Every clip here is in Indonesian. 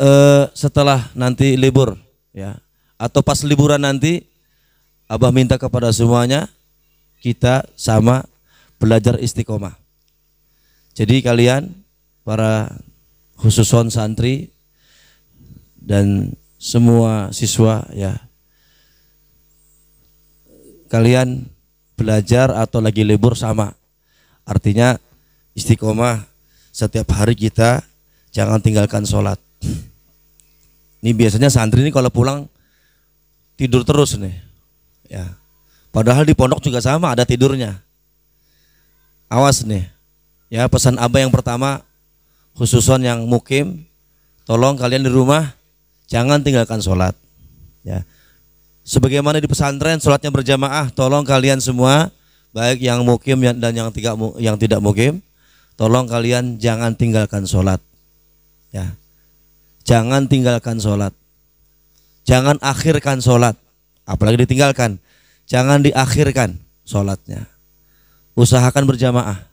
eh, setelah nanti libur ya atau pas liburan nanti Abah minta kepada semuanya kita sama belajar istiqomah. Jadi kalian para khususon santri dan semua siswa ya kalian belajar atau lagi libur sama artinya istiqomah setiap hari kita jangan tinggalkan sholat ini biasanya santri ini kalau pulang tidur terus nih. Ya. Padahal di pondok juga sama ada tidurnya. Awas nih. Ya, pesan Abah yang pertama khususon yang mukim, tolong kalian di rumah jangan tinggalkan sholat. Ya. Sebagaimana di pesantren sholatnya berjamaah, tolong kalian semua baik yang mukim dan yang tidak yang tidak mukim, tolong kalian jangan tinggalkan sholat. Ya, Jangan tinggalkan sholat. Jangan akhirkan sholat. Apalagi ditinggalkan. Jangan diakhirkan sholatnya. Usahakan berjamaah.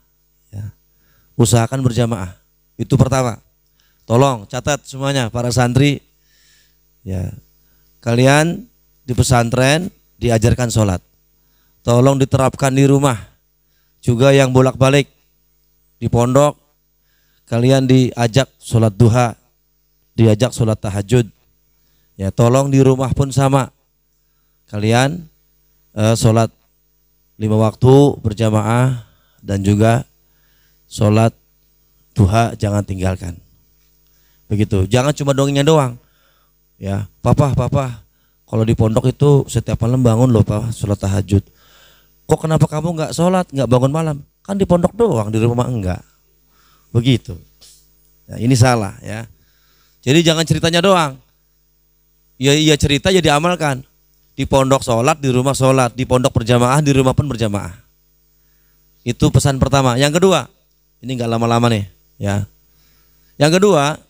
Ya. Usahakan berjamaah. Itu pertama. Tolong catat semuanya para santri. Ya. Kalian di pesantren diajarkan sholat. Tolong diterapkan di rumah. Juga yang bolak-balik di pondok kalian diajak sholat duha diajak sholat tahajud. Ya tolong di rumah pun sama. Kalian uh, sholat lima waktu berjamaah dan juga sholat duha jangan tinggalkan. Begitu. Jangan cuma dongengnya doang. Ya, papa, papa, kalau di pondok itu setiap malam bangun loh pak sholat tahajud. Kok kenapa kamu nggak sholat, nggak bangun malam? Kan di pondok doang, di rumah enggak. Begitu. Nah, ini salah ya. Jadi jangan ceritanya doang. Ya iya cerita ya amalkan Di pondok sholat, di rumah sholat, di pondok berjamaah, di rumah pun berjamaah. Itu pesan pertama. Yang kedua, ini nggak lama-lama nih, ya. Yang kedua,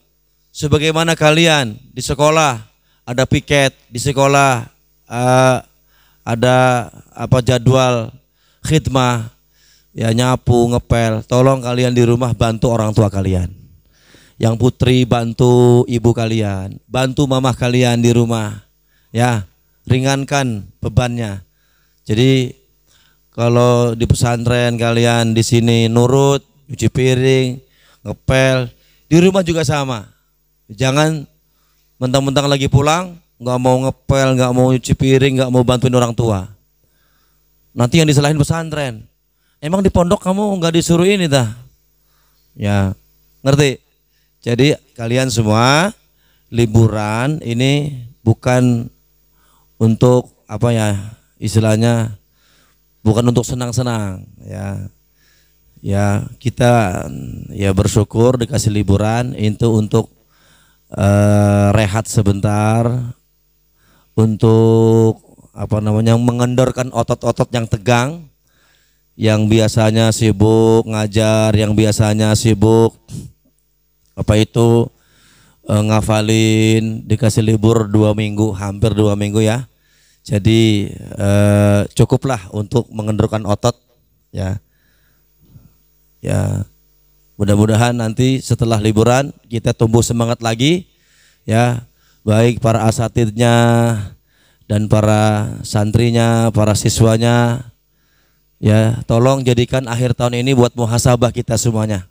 sebagaimana kalian di sekolah ada piket, di sekolah uh, ada apa jadwal khidmah, ya nyapu, ngepel. Tolong kalian di rumah bantu orang tua kalian. Yang putri bantu ibu kalian, bantu mamah kalian di rumah. Ya, ringankan bebannya. Jadi kalau di pesantren kalian di sini nurut, cuci piring, ngepel, di rumah juga sama. Jangan mentang-mentang lagi pulang nggak mau ngepel, nggak mau cuci piring, nggak mau bantuin orang tua. Nanti yang diselain pesantren. Emang di pondok kamu nggak disuruh ini dah? Ya, ngerti? Jadi kalian semua liburan ini bukan untuk apa ya istilahnya bukan untuk senang-senang ya. Ya, kita ya bersyukur dikasih liburan itu untuk uh, rehat sebentar untuk apa namanya mengendorkan otot-otot yang tegang yang biasanya sibuk ngajar, yang biasanya sibuk apa itu e, ngafalin dikasih libur dua minggu hampir dua minggu ya jadi e, cukuplah untuk mengendurkan otot ya ya mudah-mudahan nanti setelah liburan kita tumbuh semangat lagi ya baik para asatidnya dan para santrinya para siswanya ya tolong jadikan akhir tahun ini buat muhasabah kita semuanya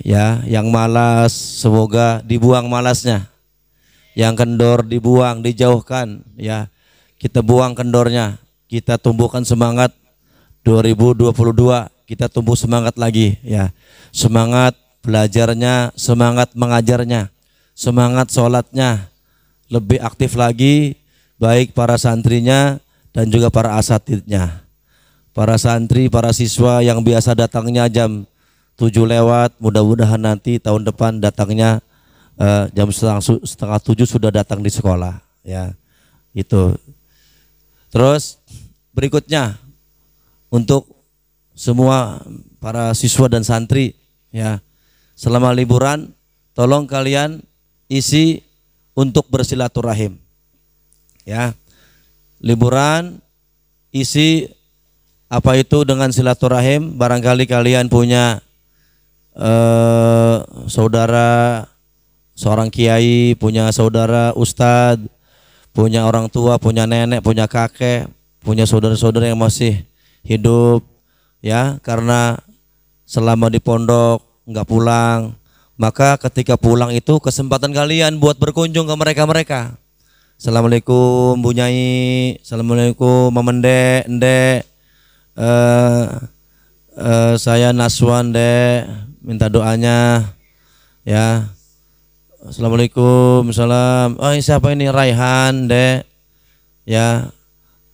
Ya, yang malas semoga dibuang malasnya. Yang kendor dibuang, dijauhkan ya. Kita buang kendornya. Kita tumbuhkan semangat 2022 kita tumbuh semangat lagi ya. Semangat belajarnya, semangat mengajarnya, semangat sholatnya, lebih aktif lagi baik para santrinya dan juga para asatidnya. Para santri, para siswa yang biasa datangnya jam tujuh lewat mudah-mudahan nanti tahun depan datangnya uh, jam setengah, setengah tujuh sudah datang di sekolah ya itu terus berikutnya untuk semua para siswa dan santri ya selama liburan tolong kalian isi untuk bersilaturahim ya liburan isi apa itu dengan silaturahim barangkali kalian punya eh, saudara seorang kiai, punya saudara ustad, punya orang tua, punya nenek, punya kakek, punya saudara-saudara yang masih hidup, ya karena selama di pondok nggak pulang, maka ketika pulang itu kesempatan kalian buat berkunjung ke mereka-mereka. Assalamualaikum Bu Nyai, Assalamualaikum Mamende, Ende, uh, eh, uh, eh, saya Naswan Dek, minta doanya ya Assalamualaikum salam oh siapa ini Raihan deh ya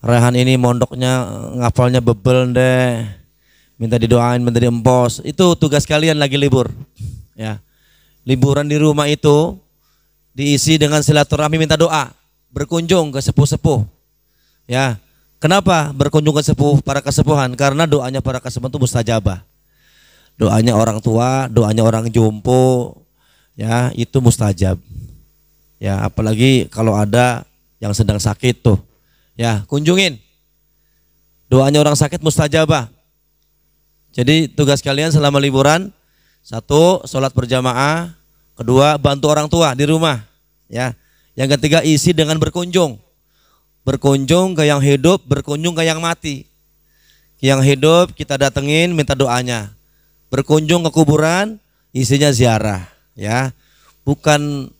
Raihan ini mondoknya ngapalnya bebel deh minta didoain menteri empos itu tugas kalian lagi libur ya liburan di rumah itu diisi dengan silaturahmi minta doa berkunjung ke sepuh-sepuh ya kenapa berkunjung ke sepuh para kesepuhan karena doanya para kesepuhan itu mustajabah doanya orang tua, doanya orang jompo, ya itu mustajab. Ya apalagi kalau ada yang sedang sakit tuh, ya kunjungin. Doanya orang sakit mustajabah. Jadi tugas kalian selama liburan, satu sholat berjamaah, kedua bantu orang tua di rumah, ya. Yang ketiga isi dengan berkunjung. Berkunjung ke yang hidup, berkunjung ke yang mati. Yang hidup kita datengin minta doanya berkunjung ke kuburan isinya ziarah ya bukan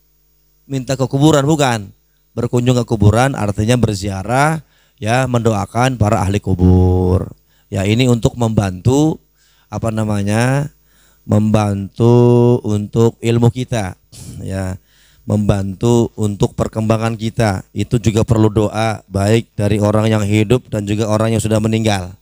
minta ke kuburan bukan berkunjung ke kuburan artinya berziarah ya mendoakan para ahli kubur ya ini untuk membantu apa namanya membantu untuk ilmu kita ya membantu untuk perkembangan kita itu juga perlu doa baik dari orang yang hidup dan juga orang yang sudah meninggal